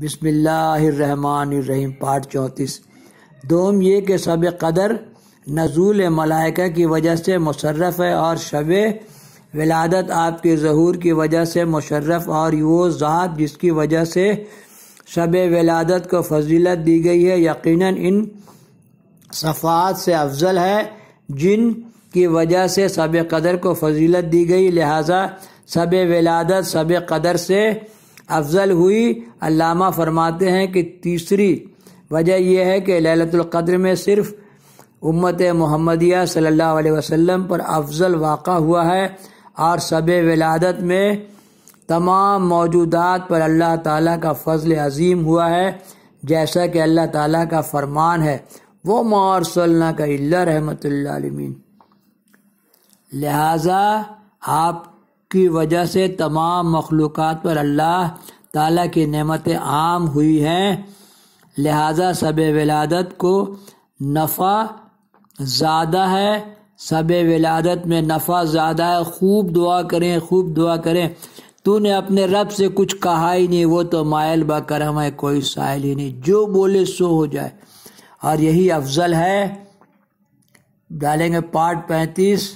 बिस्मिल्लाहिर्रहमानिर्रहीम पाठ चौंतीस दोम ये के सब कदर नजूल मलाइका की वजह से मुशर्रफ है और शब विलादत आपके जहूर की वजह से मुशर्रफ और वो ज़ात जिसकी वजह से शब विलादत को फजीलत दी गई है यकीनन इन सफ़ात से अफजल है जिन की वजह से सब कदर को फजीलत दी गई लिहाजा सब विलादत सब कदर से अफजल हुई अल्लामा फरमाते हैं कि तीसरी वजह यह है कि ललतुल्क़द्र में सिर्फ उम्मत मोहम्मदिया सल्लल्लाहु अलैहि वसल्लम पर अफजल वाक़ हुआ है और सब विलादत में तमाम मौजूदात पर अल्लाह ताला का फ़ज़ल अजीम हुआ है जैसा कि अल्लाह ताला का फरमान है वो मौरसलना का रहमत लिहाजा आप की वजह से तमाम मखलूक़ पर अल्लाह ताला की नमतें आम हुई हैं लिहाजा सब विलादत को नफ़ा ज़्यादा है सब विलादत में नफ़ा ज़्यादा है खूब दुआ करें खूब दुआ करें तूने अपने रब से कुछ कहा ही नहीं वो तो मायल बकरम है कोई साहिल ही नहीं जो बोले सो हो जाए और यही अफजल है डालेंगे पार्ट पैंतीस